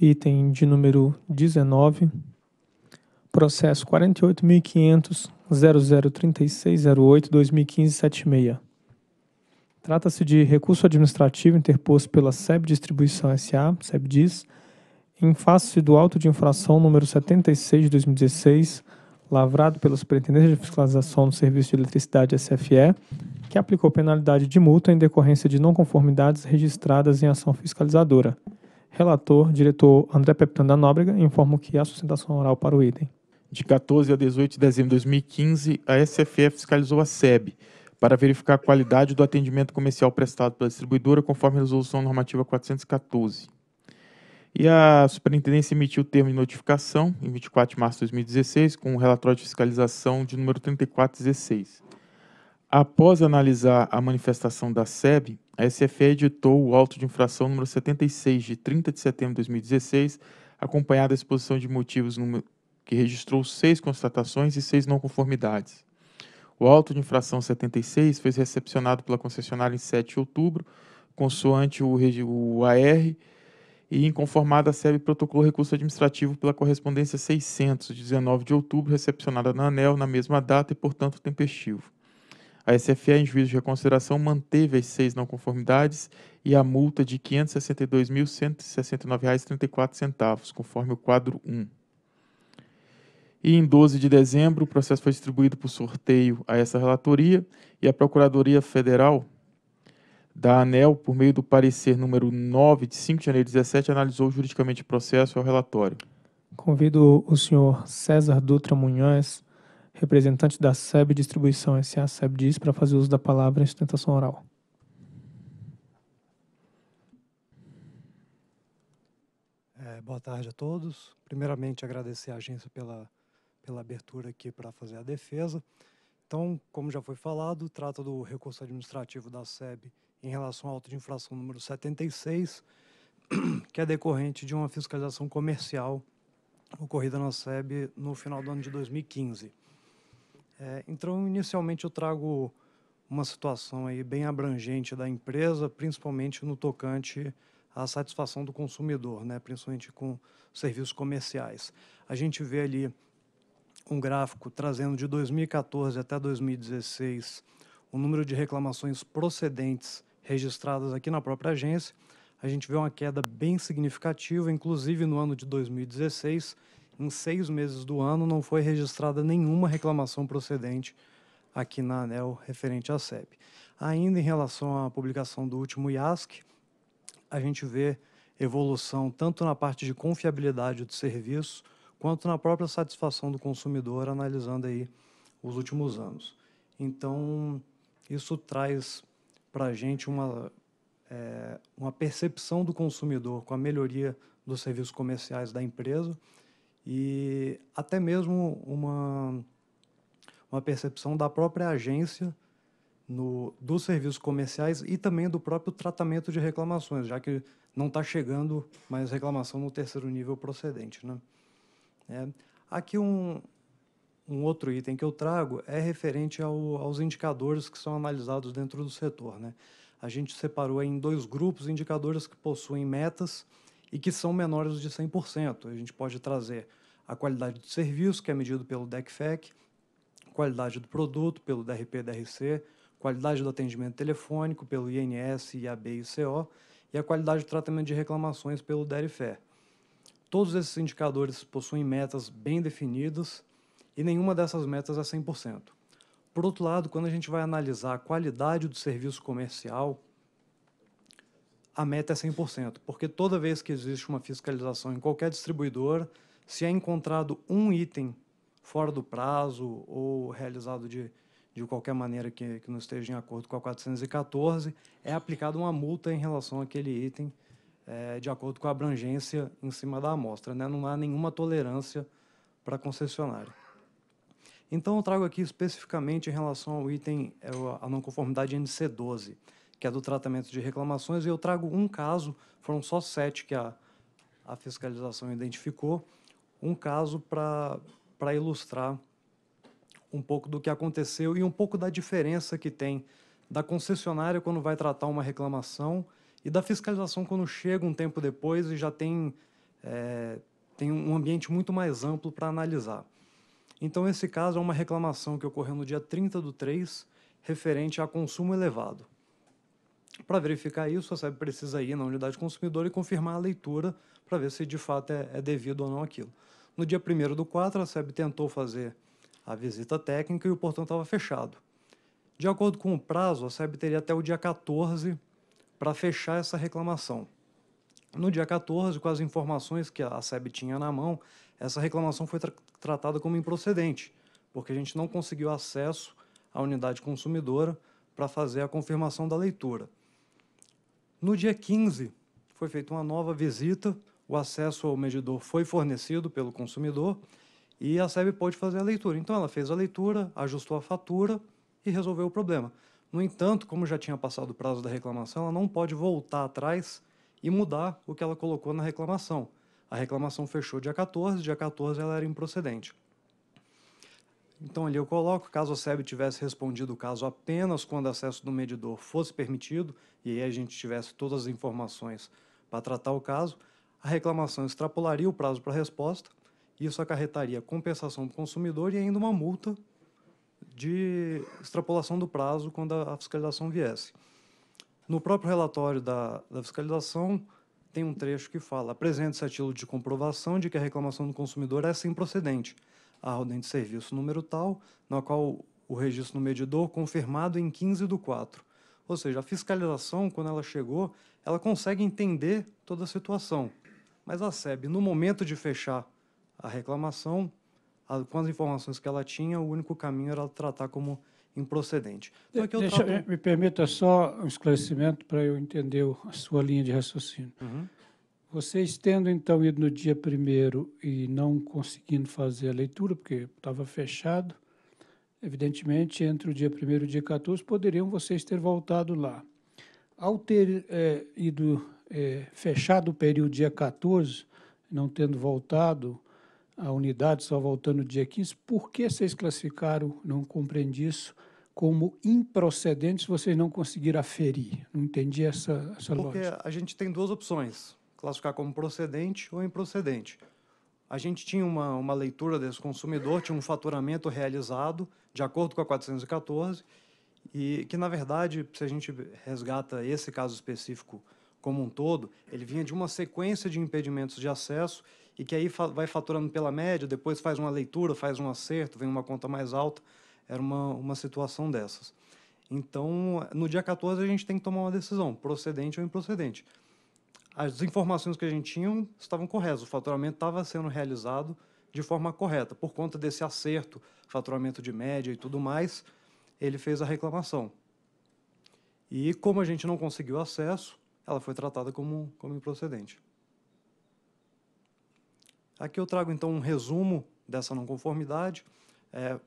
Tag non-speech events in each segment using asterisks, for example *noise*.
item de número 19, processo 48.500.0036.08.2015.76. Trata-se de recurso administrativo interposto pela SEB Distribuição S.A., SEBDIS, em face do auto de infração número 76 de 2016, lavrado pela Superintendência de Fiscalização do Serviço de Eletricidade SFE, que aplicou penalidade de multa em decorrência de não conformidades registradas em ação fiscalizadora. Relator, diretor André Pepitano da Nóbrega, informo que há sustentação oral para o item. De 14 a 18 de dezembro de 2015, a SFE fiscalizou a SEB para verificar a qualidade do atendimento comercial prestado pela distribuidora conforme a Resolução Normativa 414. E a Superintendência emitiu o termo de notificação em 24 de março de 2016 com o relatório de fiscalização de número 3416. Após analisar a manifestação da SEB, a SFE editou o auto de infração número 76, de 30 de setembro de 2016, acompanhada da exposição de motivos número, que registrou seis constatações e seis não conformidades. O auto de infração 76 foi recepcionado pela concessionária em 7 de outubro, consoante o, o AR, e inconformada a SEB protocolo recurso administrativo pela correspondência 600, de 19 de outubro, recepcionada na ANEL na mesma data e, portanto, tempestivo. A SFE, em juízo de reconsideração, manteve as seis não conformidades e a multa de R$ 562.169,34, conforme o quadro 1. E em 12 de dezembro, o processo foi distribuído por sorteio a essa relatoria e a Procuradoria Federal da ANEL, por meio do parecer número 9 de 5 de janeiro de 2017, analisou juridicamente o processo e o relatório. Convido o senhor César Dutra Munhoz representante da SEB Distribuição SA SEB diz para fazer uso da palavra em sustentação oral. É, boa tarde a todos. Primeiramente, agradecer à agência pela, pela abertura aqui para fazer a defesa. Então, como já foi falado, trata do recurso administrativo da SEB em relação ao auto de infração número 76, *clears throat* que é decorrente de uma fiscalização comercial ocorrida na SEB no final do ano de 2015. É, então, inicialmente eu trago uma situação aí bem abrangente da empresa, principalmente no tocante à satisfação do consumidor, né? principalmente com serviços comerciais. A gente vê ali um gráfico trazendo de 2014 até 2016 o número de reclamações procedentes registradas aqui na própria agência. A gente vê uma queda bem significativa, inclusive no ano de 2016, em seis meses do ano não foi registrada nenhuma reclamação procedente aqui na ANEL referente à SEP. Ainda em relação à publicação do último IASC, a gente vê evolução tanto na parte de confiabilidade do serviço, quanto na própria satisfação do consumidor, analisando aí os últimos anos. Então, isso traz para a gente uma, é, uma percepção do consumidor com a melhoria dos serviços comerciais da empresa, e até mesmo uma, uma percepção da própria agência no, dos serviços comerciais e também do próprio tratamento de reclamações, já que não está chegando mais reclamação no terceiro nível procedente. Né? É, aqui um, um outro item que eu trago é referente ao, aos indicadores que são analisados dentro do setor. Né? A gente separou em dois grupos indicadores que possuem metas e que são menores de 100%. A gente pode trazer a qualidade do serviço, que é medido pelo DECFEC, qualidade do produto pelo DRP-DRC, qualidade do atendimento telefônico pelo INS, IAB e CO, e a qualidade do tratamento de reclamações pelo DERIFER. Todos esses indicadores possuem metas bem definidas e nenhuma dessas metas é 100%. Por outro lado, quando a gente vai analisar a qualidade do serviço comercial, a meta é 100%, porque toda vez que existe uma fiscalização em qualquer distribuidora, se é encontrado um item fora do prazo ou realizado de, de qualquer maneira que, que não esteja em acordo com a 414, é aplicada uma multa em relação àquele item, é, de acordo com a abrangência em cima da amostra. Né? Não há nenhuma tolerância para a concessionária. Então, eu trago aqui especificamente em relação ao item, é, a não conformidade NC12, que é do tratamento de reclamações, e eu trago um caso, foram só sete que a, a fiscalização identificou, um caso para ilustrar um pouco do que aconteceu e um pouco da diferença que tem da concessionária quando vai tratar uma reclamação e da fiscalização quando chega um tempo depois e já tem, é, tem um ambiente muito mais amplo para analisar. Então, esse caso é uma reclamação que ocorreu no dia 30 do 3, referente a consumo elevado. Para verificar isso, a SEB precisa ir na unidade consumidora e confirmar a leitura para ver se de fato é, é devido ou não aquilo. No dia 1 do 4, a SEB tentou fazer a visita técnica e o portão estava fechado. De acordo com o prazo, a SEB teria até o dia 14 para fechar essa reclamação. No dia 14, com as informações que a SEB tinha na mão, essa reclamação foi tra tratada como improcedente, porque a gente não conseguiu acesso à unidade consumidora para fazer a confirmação da leitura. No dia 15, foi feita uma nova visita, o acesso ao medidor foi fornecido pelo consumidor e a SEB pôde fazer a leitura. Então ela fez a leitura, ajustou a fatura e resolveu o problema. No entanto, como já tinha passado o prazo da reclamação, ela não pode voltar atrás e mudar o que ela colocou na reclamação. A reclamação fechou dia 14, dia 14 ela era improcedente. Então ali eu coloco, caso a SEB tivesse respondido o caso apenas quando acesso do medidor fosse permitido, e aí a gente tivesse todas as informações para tratar o caso, a reclamação extrapolaria o prazo para resposta, isso acarretaria compensação do consumidor e ainda uma multa de extrapolação do prazo quando a fiscalização viesse. No próprio relatório da, da fiscalização, tem um trecho que fala: apresente-se título de comprovação de que a reclamação do consumidor é sem procedente, a ordem de serviço número tal, na qual o registro no medidor confirmado em 15 do 4. Ou seja, a fiscalização, quando ela chegou, ela consegue entender toda a situação. Mas a SEB, no momento de fechar a reclamação, a, com as informações que ela tinha, o único caminho era tratar como improcedente. Então, aqui Deixa, trato... Me permita só um esclarecimento para eu entender a sua linha de raciocínio. Uhum. Vocês tendo, então, ido no dia primeiro e não conseguindo fazer a leitura, porque estava fechado, evidentemente, entre o dia primeiro e o dia 14, poderiam vocês ter voltado lá. Ao ter é, ido é, fechado o período dia 14, não tendo voltado, a unidade só voltando dia 15, por que vocês classificaram, não compreendi isso, como improcedentes, vocês não conseguiram aferir? Não entendi essa, essa Porque lógica. a gente tem duas opções, classificar como procedente ou improcedente. A gente tinha uma, uma leitura desse consumidor, tinha um faturamento realizado de acordo com a 414, e que, na verdade, se a gente resgata esse caso específico como um todo, ele vinha de uma sequência de impedimentos de acesso e que aí vai faturando pela média, depois faz uma leitura, faz um acerto, vem uma conta mais alta. Era uma, uma situação dessas. Então, no dia 14, a gente tem que tomar uma decisão, procedente ou improcedente. As informações que a gente tinha estavam corretas, o faturamento estava sendo realizado de forma correta. Por conta desse acerto, faturamento de média e tudo mais, ele fez a reclamação. E como a gente não conseguiu acesso, ela foi tratada como, como improcedente. Aqui eu trago então um resumo dessa não conformidade. É,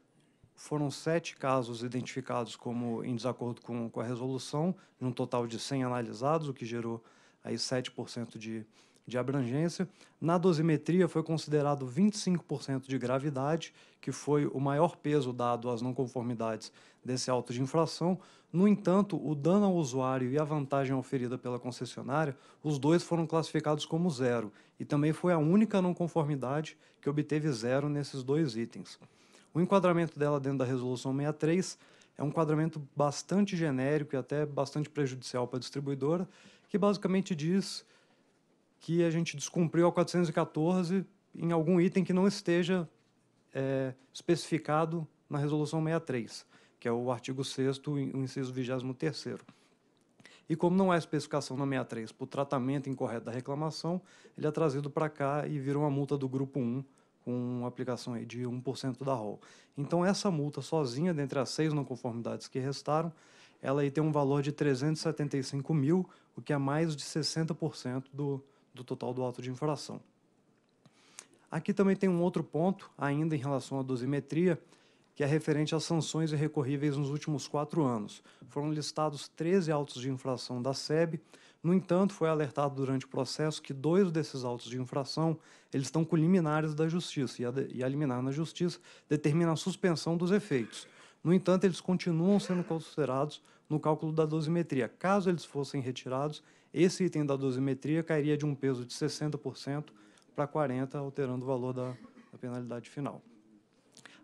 foram sete casos identificados como em desacordo com, com a resolução, num total de 100 analisados, o que gerou aí 7% de, de abrangência. Na dosimetria foi considerado 25% de gravidade, que foi o maior peso dado às não conformidades desse auto de infração. No entanto, o dano ao usuário e a vantagem oferida pela concessionária, os dois foram classificados como zero, e também foi a única não conformidade que obteve zero nesses dois itens. O enquadramento dela dentro da resolução 63 é um enquadramento bastante genérico e até bastante prejudicial para a distribuidora, que basicamente diz que a gente descumpriu a 414 em algum item que não esteja é, especificado na Resolução 63, que é o artigo 6 o inciso 23 E como não há especificação na 63 para o tratamento incorreto da reclamação, ele é trazido para cá e vira uma multa do grupo 1, com aplicação aí de 1% da ROL. Então essa multa sozinha, dentre as seis não conformidades que restaram, ela aí tem um valor de 375 mil, o que é mais de 60% do, do total do auto de infração. Aqui também tem um outro ponto, ainda em relação à dosimetria, que é referente às sanções irrecorríveis nos últimos quatro anos. Foram listados 13 autos de infração da SEB. No entanto, foi alertado durante o processo que dois desses autos de infração eles estão com liminares da justiça, e a, e a liminar na justiça determina a suspensão dos efeitos. No entanto, eles continuam sendo considerados no cálculo da dosimetria. Caso eles fossem retirados, esse item da dosimetria cairia de um peso de 60% para 40%, alterando o valor da, da penalidade final.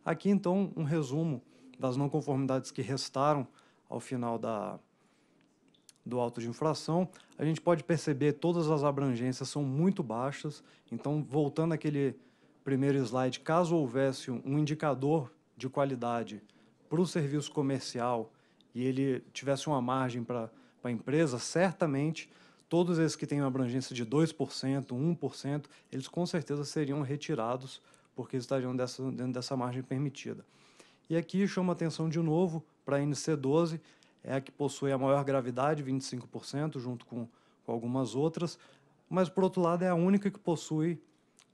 Aqui, então, um resumo das não conformidades que restaram ao final da, do auto de infração. A gente pode perceber todas as abrangências são muito baixas. Então, voltando àquele primeiro slide, caso houvesse um indicador de qualidade para o serviço comercial e ele tivesse uma margem para para a empresa, certamente todos esses que têm uma abrangência de 2%, 1%, eles com certeza seriam retirados porque estariam dessa, dentro dessa margem permitida. E aqui chama atenção de novo para a NC12, é a que possui a maior gravidade, 25%, junto com, com algumas outras, mas por outro lado é a única que possui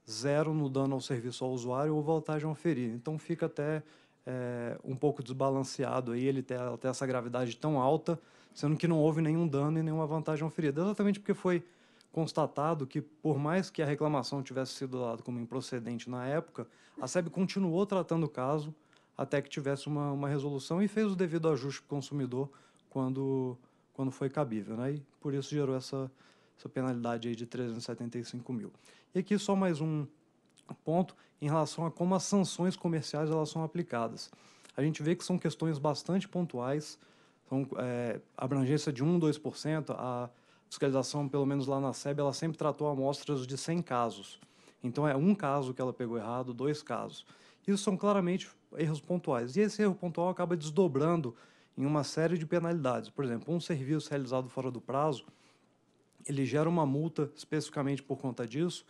zero no dano ao serviço ao usuário ou voltagem a ferir. Então fica até é, um pouco desbalanceado aí ele ter, ter essa gravidade tão alta, sendo que não houve nenhum dano e nenhuma vantagem oferida, exatamente porque foi constatado que, por mais que a reclamação tivesse sido dada como improcedente na época, a SEB continuou tratando o caso até que tivesse uma, uma resolução e fez o devido ajuste para o consumidor quando, quando foi cabível. Né? E por isso gerou essa, essa penalidade aí de 375 mil. E aqui só mais um ponto em relação a como as sanções comerciais elas são aplicadas. A gente vê que são questões bastante pontuais, então, é, abrangência de 1, 2%, a fiscalização, pelo menos lá na SEB, ela sempre tratou amostras de 100 casos. Então, é um caso que ela pegou errado, dois casos. Isso são claramente erros pontuais. E esse erro pontual acaba desdobrando em uma série de penalidades. Por exemplo, um serviço realizado fora do prazo, ele gera uma multa especificamente por conta disso.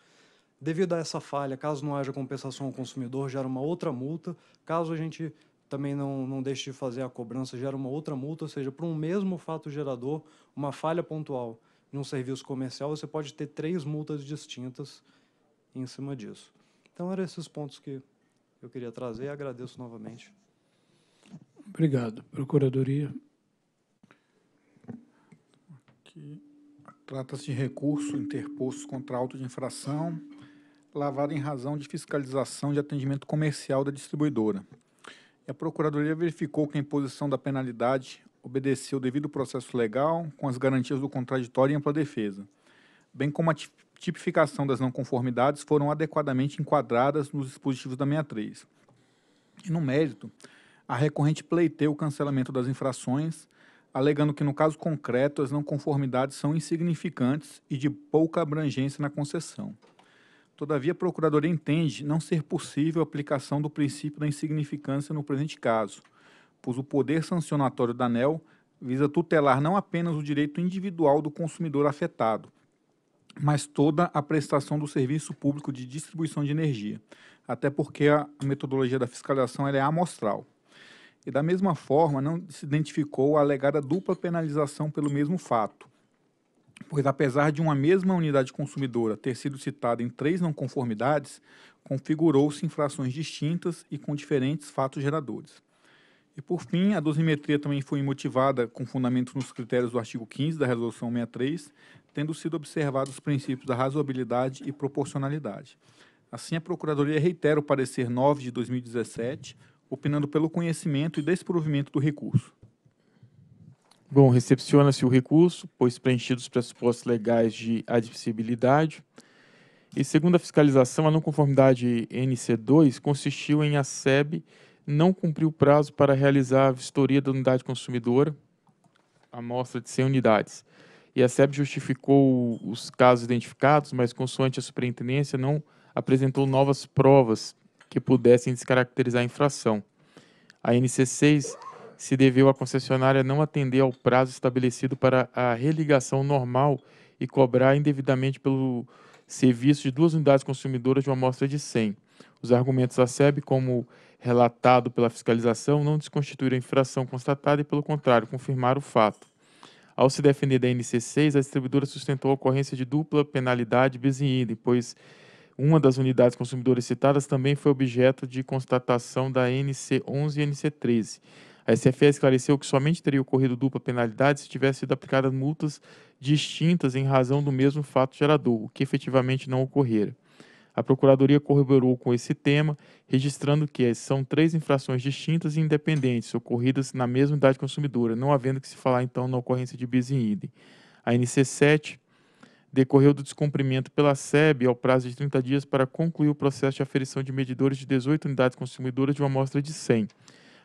Devido a essa falha, caso não haja compensação ao consumidor, gera uma outra multa. Caso a gente também não, não deixe de fazer a cobrança, gera uma outra multa, ou seja, para um mesmo fato gerador, uma falha pontual em um serviço comercial, você pode ter três multas distintas em cima disso. Então, eram esses pontos que eu queria trazer e agradeço novamente. Obrigado. Procuradoria. Trata-se de recurso interposto contra auto de infração, lavado em razão de fiscalização de atendimento comercial da distribuidora. E a Procuradoria verificou que a imposição da penalidade obedeceu devido ao processo legal, com as garantias do contraditório e ampla defesa, bem como a tipificação das não conformidades foram adequadamente enquadradas nos dispositivos da 63. E no mérito, a recorrente pleiteou o cancelamento das infrações, alegando que no caso concreto as não conformidades são insignificantes e de pouca abrangência na concessão. Todavia, a procuradora entende não ser possível a aplicação do princípio da insignificância no presente caso, pois o poder sancionatório da ANEL visa tutelar não apenas o direito individual do consumidor afetado, mas toda a prestação do serviço público de distribuição de energia, até porque a metodologia da fiscalização é amostral. E da mesma forma, não se identificou a alegada dupla penalização pelo mesmo fato, pois apesar de uma mesma unidade consumidora ter sido citada em três não conformidades, configurou-se infrações distintas e com diferentes fatos geradores. E por fim, a dosimetria também foi motivada com fundamento nos critérios do artigo 15 da Resolução 63, tendo sido observados os princípios da razoabilidade e proporcionalidade. Assim, a Procuradoria reitera o parecer 9 de 2017, opinando pelo conhecimento e desprovimento do recurso. Bom, recepciona-se o recurso, pois preenchidos os pressupostos legais de admissibilidade. E segundo a fiscalização, a não conformidade NC2 consistiu em a SEB não cumprir o prazo para realizar a vistoria da unidade consumidora, amostra de 100 unidades. E a SEB justificou os casos identificados, mas consoante a superintendência não apresentou novas provas que pudessem descaracterizar a infração. A NC6 se deveu à concessionária não atender ao prazo estabelecido para a religação normal e cobrar indevidamente pelo serviço de duas unidades consumidoras de uma amostra de 100. Os argumentos da SEB, como relatado pela fiscalização, não desconstituíram a infração constatada e, pelo contrário, confirmaram o fato. Ao se defender da NC6, a distribuidora sustentou a ocorrência de dupla penalidade bis pois uma das unidades consumidoras citadas também foi objeto de constatação da NC11 e NC13. A SFE esclareceu que somente teria ocorrido dupla penalidade se tivesse sido aplicadas multas distintas em razão do mesmo fato gerador, o que efetivamente não ocorrera. A Procuradoria corroborou com esse tema, registrando que são três infrações distintas e independentes, ocorridas na mesma idade consumidora, não havendo que se falar então na ocorrência de bis in idem. A NC7 decorreu do descumprimento pela SEB ao prazo de 30 dias para concluir o processo de aferição de medidores de 18 unidades consumidoras de uma amostra de 100.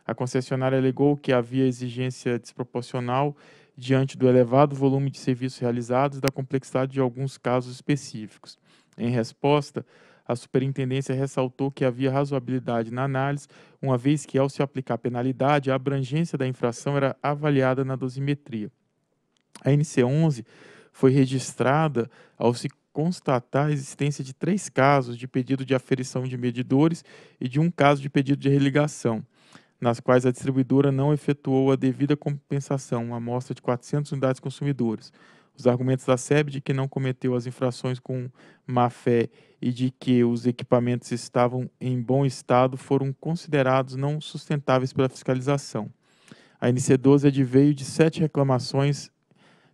A concessionária alegou que havia exigência desproporcional diante do elevado volume de serviços realizados e da complexidade de alguns casos específicos. Em resposta, a superintendência ressaltou que havia razoabilidade na análise, uma vez que, ao se aplicar penalidade, a abrangência da infração era avaliada na dosimetria. A NC11 foi registrada ao se constatar a existência de três casos de pedido de aferição de medidores e de um caso de pedido de religação nas quais a distribuidora não efetuou a devida compensação, uma amostra de 400 unidades consumidoras. Os argumentos da SEB de que não cometeu as infrações com má fé e de que os equipamentos estavam em bom estado foram considerados não sustentáveis pela fiscalização. A NC12 veio de sete reclamações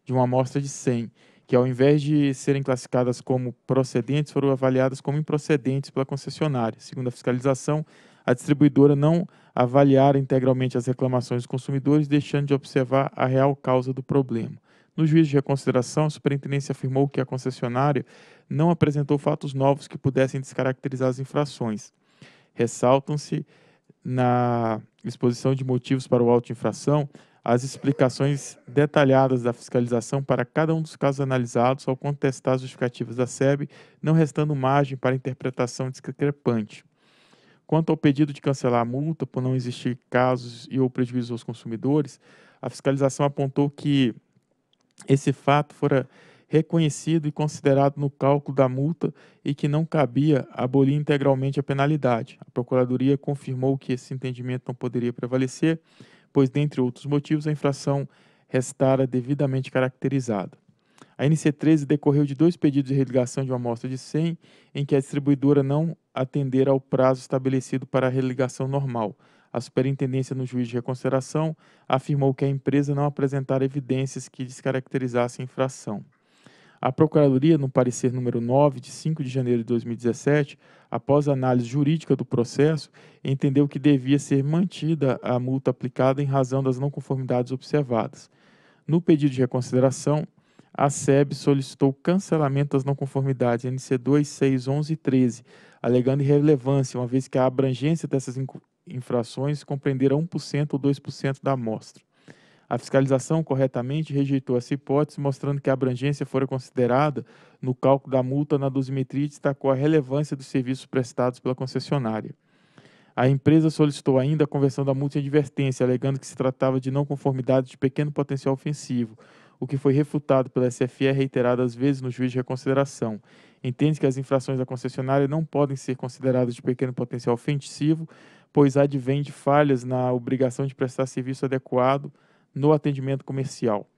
de uma amostra de 100, que ao invés de serem classificadas como procedentes, foram avaliadas como improcedentes pela concessionária. Segundo a fiscalização, a distribuidora não avaliara integralmente as reclamações dos consumidores, deixando de observar a real causa do problema. No juízo de reconsideração, a superintendência afirmou que a concessionária não apresentou fatos novos que pudessem descaracterizar as infrações. Ressaltam-se na exposição de motivos para o auto de infração as explicações detalhadas da fiscalização para cada um dos casos analisados ao contestar as justificativas da SEB, não restando margem para interpretação discrepante. Quanto ao pedido de cancelar a multa por não existir casos e ou prejuízos aos consumidores, a fiscalização apontou que esse fato fora reconhecido e considerado no cálculo da multa e que não cabia abolir integralmente a penalidade. A Procuradoria confirmou que esse entendimento não poderia prevalecer, pois, dentre outros motivos, a infração restara devidamente caracterizada. A NC13 decorreu de dois pedidos de religação de uma amostra de 100, em que a distribuidora não atender ao prazo estabelecido para a religação normal. A superintendência, no juiz de reconsideração, afirmou que a empresa não apresentar evidências que descaracterizassem a infração. A Procuradoria, no parecer número 9, de 5 de janeiro de 2017, após análise jurídica do processo, entendeu que devia ser mantida a multa aplicada em razão das não conformidades observadas. No pedido de reconsideração, a SEB solicitou cancelamento das não conformidades NC2, 6, 11 e 13, alegando irrelevância, uma vez que a abrangência dessas infrações compreenderá 1% ou 2% da amostra. A fiscalização corretamente rejeitou essa hipótese, mostrando que a abrangência fora considerada no cálculo da multa na dosimetria e destacou a relevância dos serviços prestados pela concessionária. A empresa solicitou ainda a conversão da multa em advertência, alegando que se tratava de não conformidade de pequeno potencial ofensivo, o que foi refutado pela SFE reiteradas vezes no juiz de reconsideração. Entende que as infrações da concessionária não podem ser consideradas de pequeno potencial ofensivo, pois advém de falhas na obrigação de prestar serviço adequado no atendimento comercial,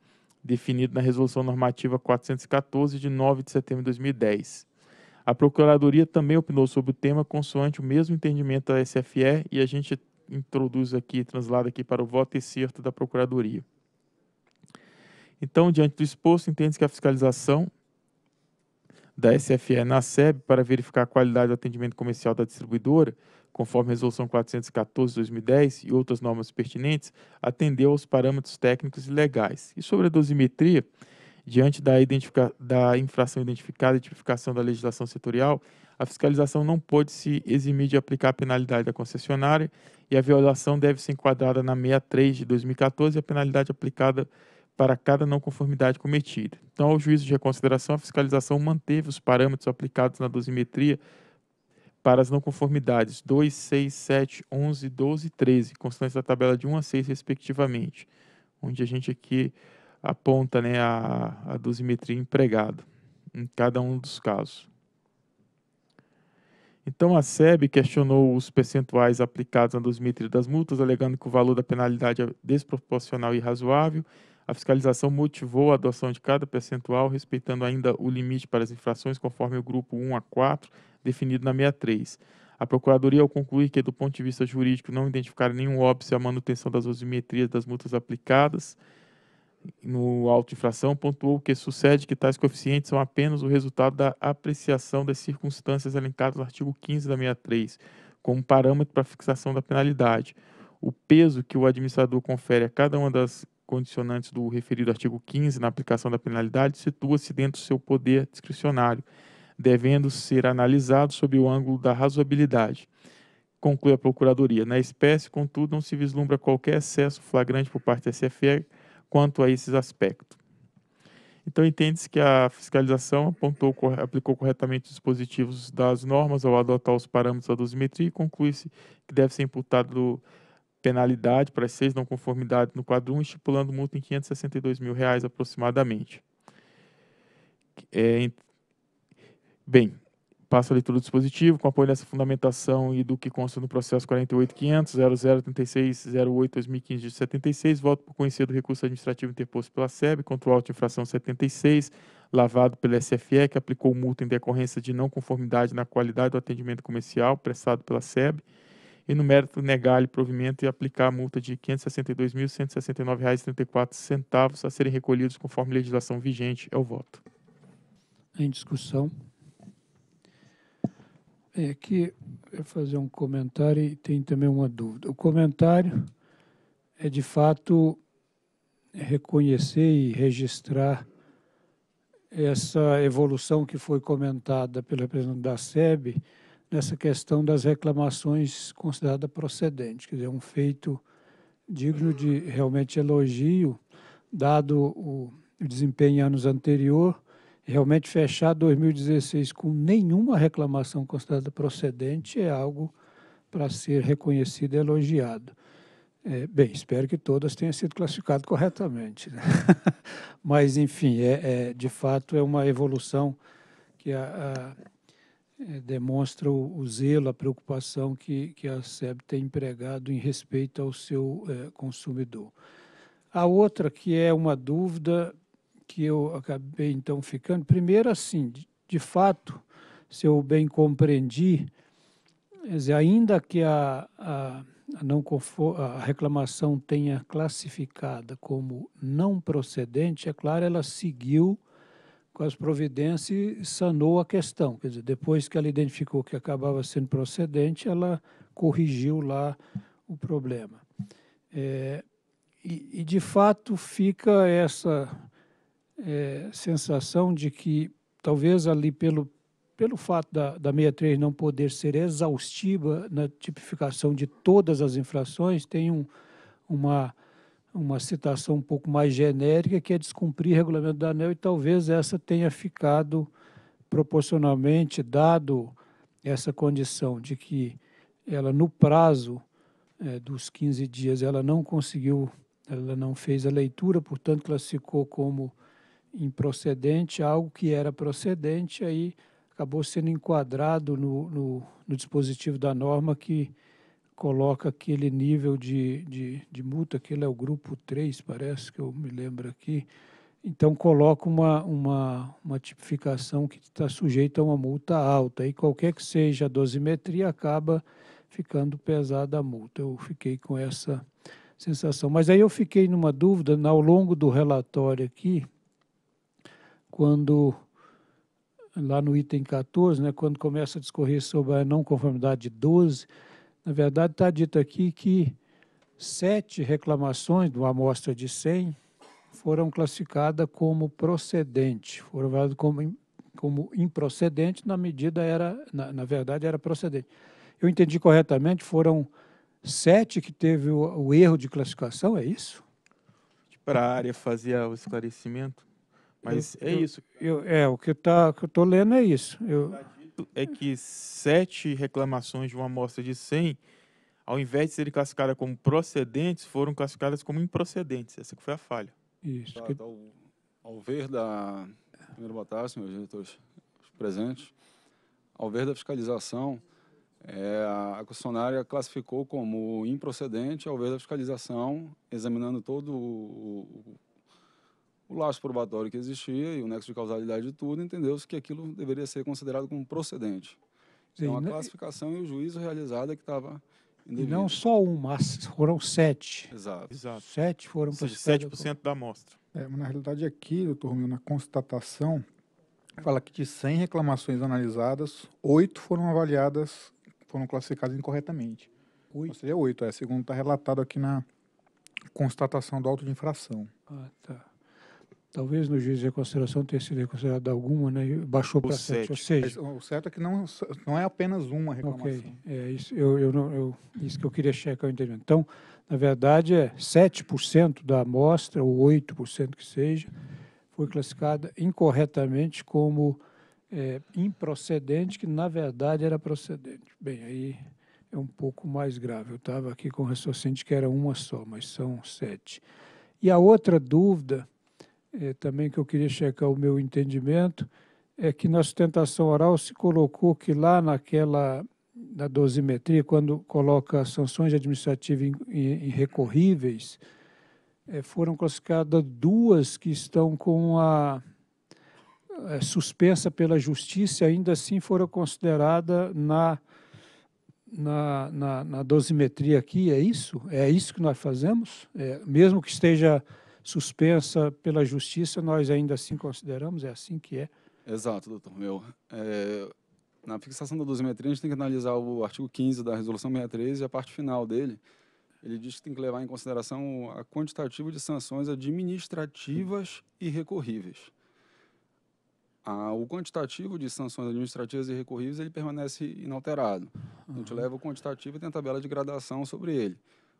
definido na Resolução Normativa 414, de 9 de setembro de 2010. A Procuradoria também opinou sobre o tema, consoante o mesmo entendimento da SFE, e a gente introduz aqui, translada aqui para o voto e certo da Procuradoria. Então, diante do exposto, entende-se que a fiscalização da SFE na SEB para verificar a qualidade do atendimento comercial da distribuidora, conforme a Resolução 414-2010 e outras normas pertinentes, atendeu aos parâmetros técnicos e legais. E sobre a dosimetria, diante da, da infração identificada e tipificação da legislação setorial, a fiscalização não pode se eximir de aplicar a penalidade da concessionária e a violação deve ser enquadrada na 63 de 2014 e a penalidade aplicada para cada não conformidade cometida. Então, ao juízo de reconsideração, a fiscalização manteve os parâmetros aplicados na dosimetria para as não conformidades 2, 6, 7, 11, 12 e 13, constantes da tabela de 1 a 6, respectivamente, onde a gente aqui aponta né, a, a dosimetria empregada em cada um dos casos. Então a SEB questionou os percentuais aplicados na dosimetria das multas, alegando que o valor da penalidade é desproporcional e irrazoável, a fiscalização motivou a adoção de cada percentual, respeitando ainda o limite para as infrações conforme o grupo 1 a 4, definido na 63. A Procuradoria, ao concluir que, do ponto de vista jurídico, não identificaram nenhum óbice à manutenção das osimetrias das multas aplicadas no auto infração, pontuou que sucede que tais coeficientes são apenas o resultado da apreciação das circunstâncias elencadas no artigo 15 da 63, como parâmetro para fixação da penalidade. O peso que o administrador confere a cada uma das condicionantes do referido artigo 15 na aplicação da penalidade situa-se dentro do seu poder discricionário, devendo ser analisado sob o ângulo da razoabilidade. Conclui a Procuradoria. Na espécie, contudo, não se vislumbra qualquer excesso flagrante por parte da SFE quanto a esses aspectos. Então, entende-se que a fiscalização apontou, aplicou corretamente os dispositivos das normas ao adotar os parâmetros da dosimetria e conclui-se que deve ser imputado do penalidade para as seis não conformidades no quadro 1, estipulando multa em 562 mil reais aproximadamente. É, bem, passo a leitura do dispositivo com apoio nessa fundamentação e do que consta no processo 48.500.0036.08.2015 de 76, voto por conhecer do recurso administrativo interposto pela SEB contra o auto de infração 76, lavado pela SFE, que aplicou multa em decorrência de não conformidade na qualidade do atendimento comercial prestado pela SEB e no mérito negar-lhe provimento e aplicar a multa de R$ 562.169,34 a serem recolhidos conforme legislação vigente. É o voto. Em discussão. Bem, é, aqui eu fazer um comentário e tem também uma dúvida. O comentário é de fato reconhecer e registrar essa evolução que foi comentada pela representante da SEB, nessa questão das reclamações consideradas procedentes, quer dizer, um feito digno de realmente elogio, dado o desempenho em anos anterior, realmente fechar 2016 com nenhuma reclamação considerada procedente é algo para ser reconhecido e elogiado. É, bem, espero que todas tenham sido classificadas corretamente. Né? *laughs* Mas, enfim, é, é, de fato é uma evolução que a, a é, demonstra o, o, zelo, a preocupação que, que a SEB tem empregado em respeito ao seu é, consumidor. A outra, que é uma dúvida que eu acabei então ficando, primeiro assim, de, de fato, se eu bem compreendi, dizer, ainda que a, a, a não a reclamação tenha classificada como não procedente, é claro, ela seguiu com as providências, sanou a questão. Quer dizer, depois que ela identificou que acabava sendo procedente, ela corrigiu lá o problema. É, e, e, de fato, fica essa é, sensação de que, talvez ali pelo, pelo fato da, da 63 não poder ser exaustiva na tipificação de todas as infrações, tem um, uma uma citação um pouco mais genérica, que é descumprir o regulamento da ANEL, e talvez essa tenha ficado proporcionalmente, dado essa condição de que ela, no prazo é, dos 15 dias, ela não conseguiu, ela não fez a leitura, portanto, classificou como improcedente algo que era procedente, aí acabou sendo enquadrado no, no, no dispositivo da norma que coloca aquele nível de, de, de multa, aquele é o grupo 3, parece que eu me lembro aqui. Então, coloca uma, uma, uma tipificação que está sujeita a uma multa alta. E qualquer que seja a dosimetria, acaba ficando pesada a multa. Eu fiquei com essa sensação. Mas aí eu fiquei numa dúvida ao longo do relatório aqui, quando lá no item 14, né, quando começa a discorrer sobre a não conformidade 12, na verdade, está dito aqui que sete reclamações de uma amostra de 100 foram classificadas como procedente, foram avaliadas como, como improcedente, na medida era, na, na, verdade, era procedente. Eu entendi corretamente, foram sete que teve o, o erro de classificação, é isso? Para a área fazer o esclarecimento, mas eu, é eu, isso. Eu, é, o que, tá, que eu estou lendo é isso. Eu, é que sete reclamações de uma amostra de 100, ao invés de serem classificadas como procedentes, foram classificadas como improcedentes. Essa que foi a falha. Isso. ao, tá, tá ao ver da... Primeiro, boa tarde, senhores diretores presentes. Ao ver da fiscalização, é, a concessionária classificou como improcedente ao ver da fiscalização, examinando todo o o laço probatório que existia e o nexo de causalidade de tudo, entendeu-se que aquilo deveria ser considerado como procedente. É Sim, então, a né? classificação e o juízo realizado é que estava E não só uma, foram sete. Exato. Exato. Sete foram por cento da amostra. É, na realidade, aqui, doutor Romil, na constatação, fala que de 100 reclamações analisadas, oito foram avaliadas, foram classificadas incorretamente. Oito? Ou seja, oito, é, segundo está relatado aqui na constatação do auto de infração. Ah, tá. Talvez no juiz de reconsideração tenha sido reconsiderada alguma, né? baixou para sete. Ou seja, o certo é que não, não é apenas uma reclamação. Ok, é isso, eu, eu, eu, isso que eu queria checar o entendimento. Então, na verdade, é 7% da amostra, ou 8% que seja, foi classificada incorretamente como é, improcedente, que na verdade era procedente. Bem, aí é um pouco mais grave. Eu estava aqui com o raciocínio de que era uma só, mas são sete. E a outra dúvida é, também que eu queria checar o meu entendimento, é que na sustentação oral se colocou que lá naquela, na dosimetria, quando coloca sanções administrativas irrecorríveis, é, foram classificadas duas que estão com a é, suspensa pela justiça, ainda assim foram consideradas na, na, na, na dosimetria aqui, é isso? É isso que nós fazemos? É, mesmo que esteja suspensa pela justiça, nós ainda assim consideramos, é assim que é. Exato, doutor. Meu, é, na fixação da dosimetria, a gente tem que analisar o artigo 15 da resolução 63 e a parte final dele. Ele diz que tem que levar em consideração a quantitativa de sanções administrativas e recorríveis. Ah, o quantitativo de sanções administrativas e recorríveis ele permanece inalterado. A gente leva o quantitativo e tem a tabela de gradação sobre ele.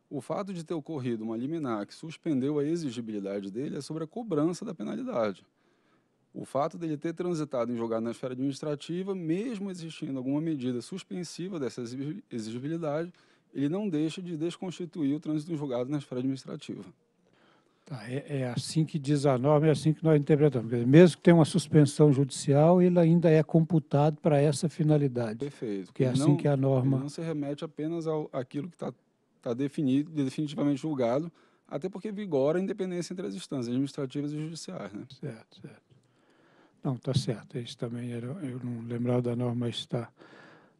O fato de ter ocorrido uma liminar que suspendeu a exigibilidade dele é sobre a cobrança da penalidade. O fato dele ter transitado em julgado na esfera administrativa, mesmo existindo alguma medida suspensiva dessa exigibilidade, ele não deixa de desconstituir o trânsito em julgado na esfera administrativa. Tá, é, é, assim que diz a norma, é assim que nós interpretamos. mesmo que tenha uma suspensão judicial, ele ainda é computado para essa finalidade. Perfeito. Porque é assim não, que a norma. Não se remete apenas ao aquilo que está está definido, definitivamente julgado, até porque vigora a independência entre as instâncias administrativas e judiciais. Né? Certo, certo. Não, está certo. Isso também era, eu não lembrava da norma, mas está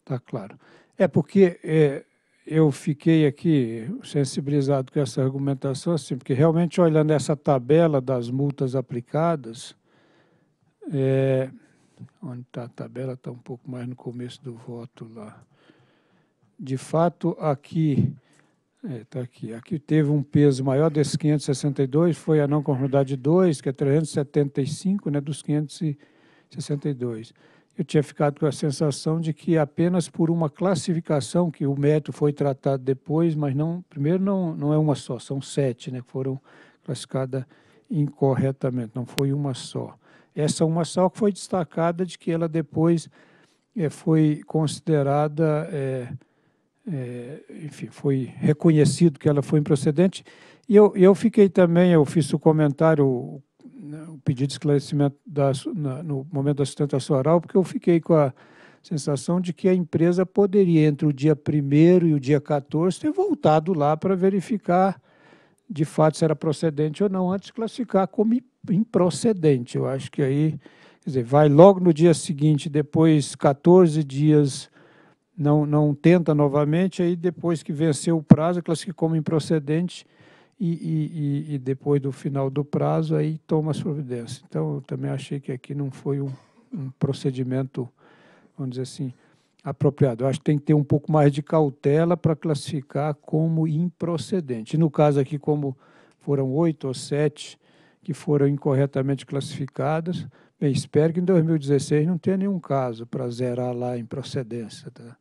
tá claro. É porque é, eu fiquei aqui sensibilizado com essa argumentação, assim, porque realmente olhando essa tabela das multas aplicadas, é, onde está a tabela, está um pouco mais no começo do voto lá. De fato, aqui Está é, tá aqui. Aqui teve um peso maior desses 562, foi a não conformidade 2, que é 375, né, dos 562. Eu tinha ficado com a sensação de que apenas por uma classificação, que o metro foi tratado depois, mas não, primeiro não, não é uma só, são sete né, que foram classificadas incorretamente, não foi uma só. Essa uma só que foi destacada de que ela depois é, foi considerada. É, é, enfim, foi reconhecido que ela foi improcedente. E eu, eu fiquei também, eu fiz o comentário, o, né, o pedido de esclarecimento da, na, no momento da sustentação oral, porque eu fiquei com a sensação de que a empresa poderia, entre o dia 1 e o dia 14, ter voltado lá para verificar de fato se era procedente ou não, antes de classificar como improcedente. Eu acho que aí, quer dizer, vai logo no dia seguinte, depois 14 dias não, não tenta novamente, aí depois que venceu o prazo, classificou como improcedente e, e, e, depois do final do prazo, aí toma as providências. Então, eu também achei que aqui não foi um, um procedimento, vamos dizer assim, apropriado. Eu acho que tem que ter um pouco mais de cautela para classificar como improcedente. No caso aqui, como foram oito ou sete que foram incorretamente classificadas, bem, espero que em 2016 não tenha nenhum caso para zerar lá a improcedência. Tá?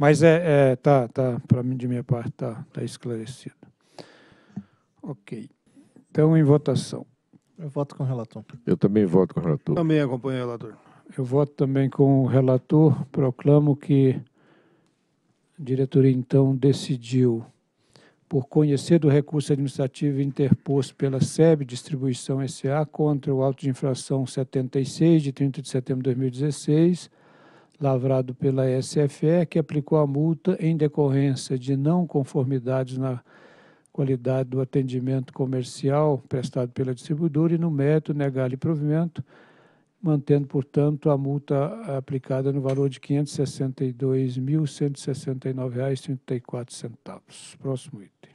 Mas é, é tá, tá para mim de minha parte tá, tá esclarecido. Ok. Então em votação. Eu voto com o relator. Eu também voto com o relator. Também acompanho o relator. Eu voto também com o relator. Proclamo que a diretoria então decidiu por conhecer do recurso administrativo interposto pela SEB Distribuição S.A. contra o auto de infração 76, de 30 de setembro de 2016, lavrado pela SFE, que aplicou a multa em decorrência de não conformidades na qualidade do atendimento comercial prestado pela distribuidora e no mérito negar-lhe provimento, mantendo, portanto, a multa aplicada no valor de R$ 562.169,34. Próximo item.